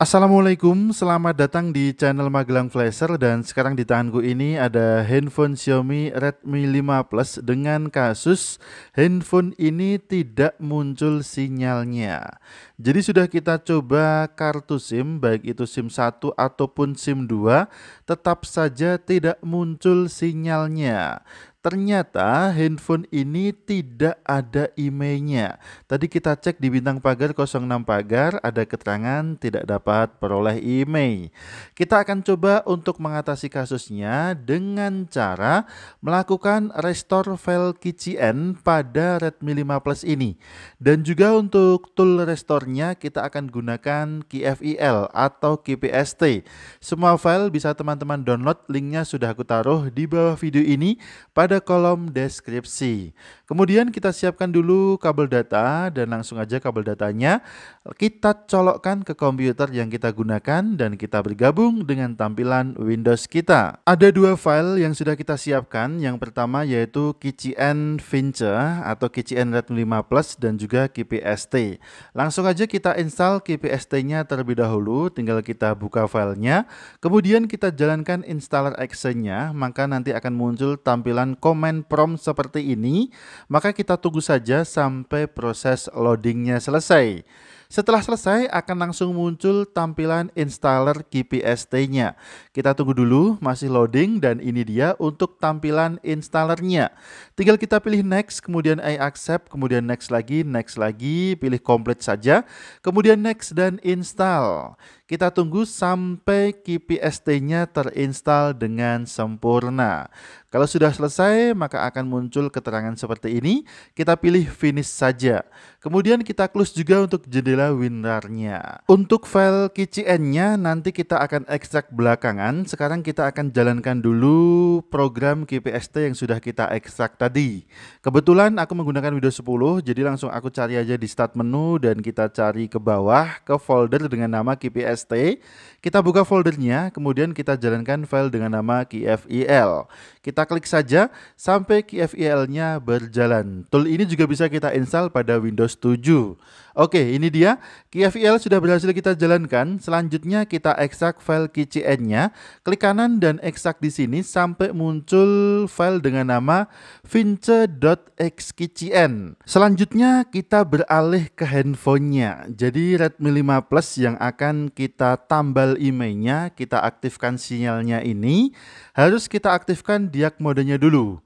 Assalamualaikum, selamat datang di channel Magelang Flasher dan sekarang di tanganku ini ada handphone Xiaomi Redmi 5 Plus dengan kasus handphone ini tidak muncul sinyalnya. Jadi sudah kita coba kartu SIM baik itu SIM 1 ataupun SIM 2 tetap saja tidak muncul sinyalnya. Ternyata handphone ini tidak ada emailnya. Tadi kita cek di bintang pagar 06 pagar ada keterangan tidak dapat peroleh email. Kita akan coba untuk mengatasi kasusnya dengan cara melakukan restore file KCN pada Redmi 5 Plus ini. Dan juga untuk tool restore kita akan gunakan KFIL atau KPST. Semua file bisa teman-teman download, linknya sudah aku taruh di bawah video ini. Pada pada kolom deskripsi. Kemudian kita siapkan dulu kabel data dan langsung aja kabel datanya kita colokkan ke komputer yang kita gunakan dan kita bergabung dengan tampilan Windows kita. Ada dua file yang sudah kita siapkan. Yang pertama yaitu KCN Vince atau KCN Redmi 5 Plus dan juga KPST. Langsung aja kita install KPST-nya terlebih dahulu, tinggal kita buka filenya. Kemudian kita jalankan installer action-nya, maka nanti akan muncul tampilan command prompt seperti ini. Maka kita tunggu saja sampai proses loadingnya selesai. Setelah selesai akan langsung muncul tampilan installer KPST-nya. Kita tunggu dulu masih loading dan ini dia untuk tampilan installernya. Tinggal kita pilih next, kemudian I accept, kemudian next lagi, next lagi, pilih complete saja, kemudian next dan install. Kita tunggu sampai KPST-nya terinstall dengan sempurna. Kalau sudah selesai, maka akan muncul keterangan seperti ini. Kita pilih finish saja. Kemudian kita close juga untuk jendela winrar Untuk file KCN-nya nanti kita akan ekstrak belakangan. Sekarang kita akan jalankan dulu program KPST yang sudah kita ekstrak tadi. Kebetulan aku menggunakan Windows 10, jadi langsung aku cari aja di start menu dan kita cari ke bawah ke folder dengan nama KPST. Kita buka foldernya, kemudian kita jalankan file dengan nama KFIL. Kita kita klik saja sampai QFIL-nya berjalan. Tool ini juga bisa kita install pada Windows 7. Oke, ini dia. QFIL sudah berhasil kita jalankan. Selanjutnya kita ekstrak file QCN-nya. Klik kanan dan ekstrak di sini sampai muncul file dengan nama vince.xqcn. Selanjutnya kita beralih ke handphonenya. Jadi Redmi 5 Plus yang akan kita tambal emailnya, kita aktifkan sinyalnya ini. Harus kita aktifkan dia modenya dulu.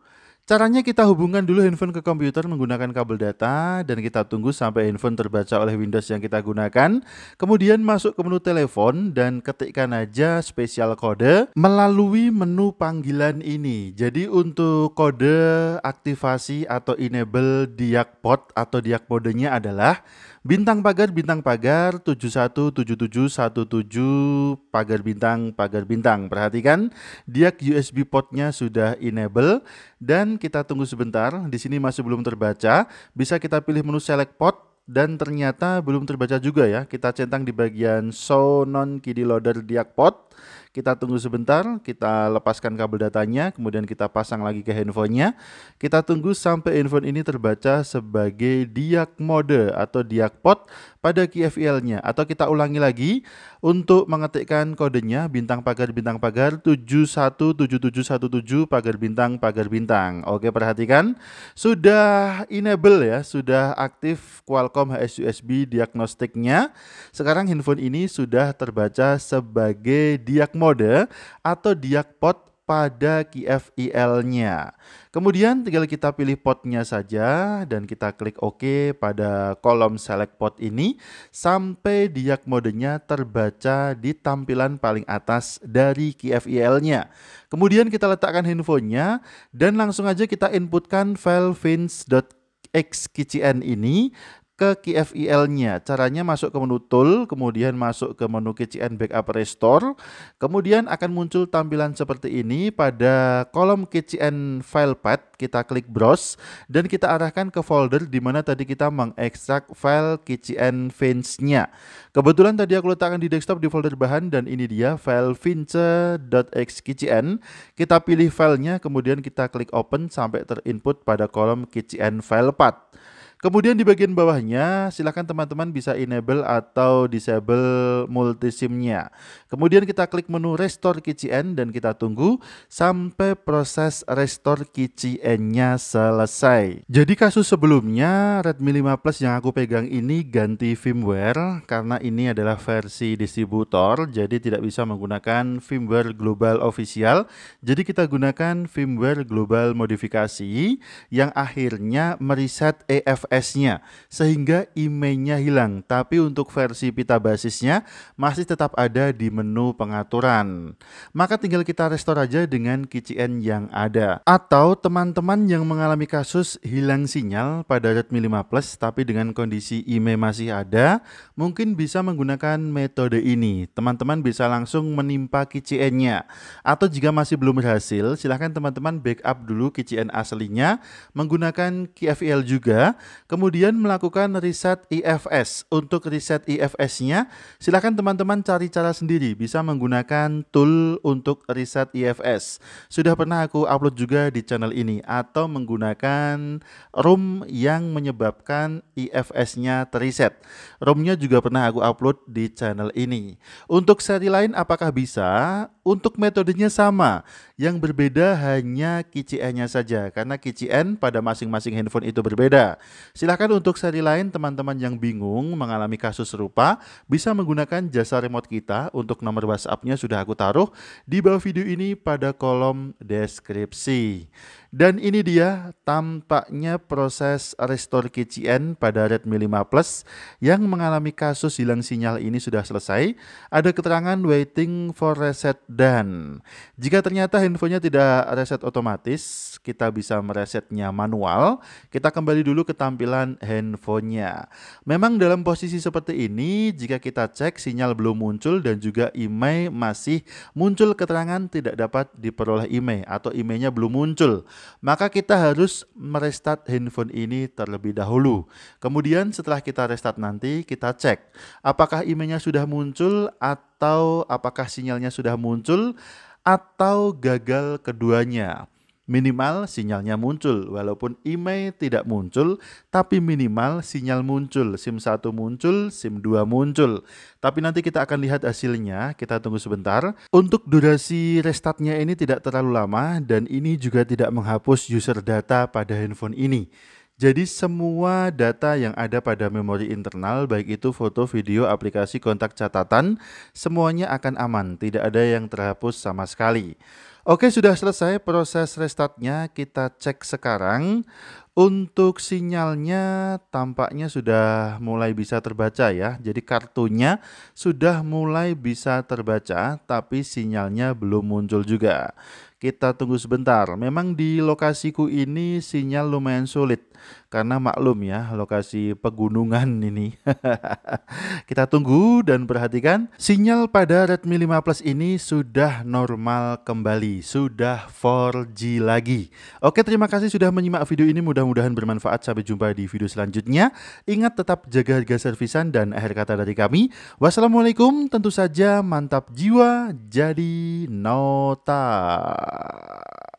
Caranya kita hubungkan dulu handphone ke komputer menggunakan kabel data dan kita tunggu sampai handphone terbaca oleh Windows yang kita gunakan. Kemudian masuk ke menu telepon dan ketikkan aja spesial kode melalui menu panggilan ini. Jadi untuk kode aktivasi atau enable diakpot atau diak modenya adalah Bintang pagar, bintang pagar, 717717, pagar bintang, pagar bintang. Perhatikan, dia USB portnya sudah enable dan kita tunggu sebentar. Di sini masih belum terbaca. Bisa kita pilih menu select port dan ternyata belum terbaca juga ya. Kita centang di bagian show non kiddy loader diak port kita tunggu sebentar, kita lepaskan kabel datanya, kemudian kita pasang lagi ke handphonenya. Kita tunggu sampai handphone ini terbaca sebagai diak mode atau diak pot pada QFIL-nya. Atau kita ulangi lagi untuk mengetikkan kodenya bintang pagar bintang pagar 717717 pagar bintang pagar bintang. Oke, perhatikan. Sudah enable ya, sudah aktif Qualcomm HSUSB diagnostiknya. Sekarang handphone ini sudah terbaca sebagai diak mode mode atau diak diakpot pada QFIL-nya. Kemudian tinggal kita pilih potnya saja dan kita klik OK pada kolom select pot ini sampai diak modenya terbaca di tampilan paling atas dari QFIL-nya. Kemudian kita letakkan handphonenya dan langsung aja kita inputkan file fins.xkcn ini ke KFIL-nya. Caranya masuk ke menu tool, kemudian masuk ke menu KCN Backup Restore, kemudian akan muncul tampilan seperti ini pada kolom KCN file path, kita klik browse dan kita arahkan ke folder di mana tadi kita mengekstrak file KCN Vince-nya. Kebetulan tadi aku letakkan di desktop di folder bahan dan ini dia file vince.xkcn. Kita pilih filenya kemudian kita klik open sampai terinput pada kolom KCN file path. Kemudian di bagian bawahnya, silakan teman-teman bisa enable atau disable multisimnya. nya Kemudian kita klik menu restore KCN dan kita tunggu sampai proses restore KCN-nya selesai. Jadi kasus sebelumnya, Redmi 5 Plus yang aku pegang ini ganti firmware karena ini adalah versi distributor, jadi tidak bisa menggunakan firmware global official. Jadi kita gunakan firmware global modifikasi yang akhirnya mereset EFS S-nya, sehingga imei nya hilang. Tapi untuk versi pita basisnya masih tetap ada di menu pengaturan. Maka tinggal kita restore aja dengan KCN yang ada. Atau teman-teman yang mengalami kasus hilang sinyal pada Redmi 5 Plus tapi dengan kondisi IMEI masih ada, mungkin bisa menggunakan metode ini. Teman-teman bisa langsung menimpa kcn nya Atau jika masih belum berhasil, silahkan teman-teman backup dulu KCN aslinya menggunakan KFIL juga kemudian melakukan riset IFS. Untuk riset IFS-nya, silakan teman-teman cari cara sendiri, bisa menggunakan tool untuk riset IFS. Sudah pernah aku upload juga di channel ini, atau menggunakan room yang menyebabkan IFS-nya teriset. nya juga pernah aku upload di channel ini. Untuk seri lain apakah bisa? untuk metodenya sama. Yang berbeda hanya KCN-nya saja, karena KCN pada masing-masing handphone itu berbeda. Silahkan untuk seri lain teman-teman yang bingung mengalami kasus serupa, bisa menggunakan jasa remote kita untuk nomor WhatsApp-nya sudah aku taruh di bawah video ini pada kolom deskripsi. Dan ini dia tampaknya proses restore KCN pada Redmi 5 Plus yang mengalami kasus hilang sinyal ini sudah selesai. Ada keterangan waiting for reset dan jika ternyata handphonenya tidak reset otomatis, kita bisa meresetnya manual. Kita kembali dulu ke tampilan handphonenya. Memang dalam posisi seperti ini, jika kita cek sinyal belum muncul dan juga IMEI masih muncul keterangan tidak dapat diperoleh IMEI atau imei belum muncul maka kita harus merestart handphone ini terlebih dahulu. Kemudian setelah kita restart nanti, kita cek apakah emailnya sudah muncul atau apakah sinyalnya sudah muncul atau gagal keduanya. Minimal sinyalnya muncul, walaupun IMEI tidak muncul, tapi minimal sinyal muncul. SIM 1 muncul, SIM 2 muncul. Tapi nanti kita akan lihat hasilnya, kita tunggu sebentar. Untuk durasi restartnya ini tidak terlalu lama, dan ini juga tidak menghapus user data pada handphone ini. Jadi semua data yang ada pada memori internal, baik itu foto, video, aplikasi, kontak catatan, semuanya akan aman, tidak ada yang terhapus sama sekali. Oke, sudah selesai proses restartnya, kita cek sekarang. Untuk sinyalnya tampaknya sudah mulai bisa terbaca ya, jadi kartunya sudah mulai bisa terbaca, tapi sinyalnya belum muncul juga. Kita tunggu sebentar. Memang di lokasiku ini sinyal lumayan sulit karena maklum ya lokasi pegunungan ini. kita tunggu dan perhatikan sinyal pada Redmi 5 Plus ini sudah normal kembali, sudah 4G lagi. Oke, terima kasih sudah menyimak video ini. Mudah-mudahan bermanfaat. Sampai jumpa di video selanjutnya. Ingat tetap jaga harga servisan dan akhir kata dari kami. Wassalamualaikum, tentu saja mantap jiwa jadi nota. uh,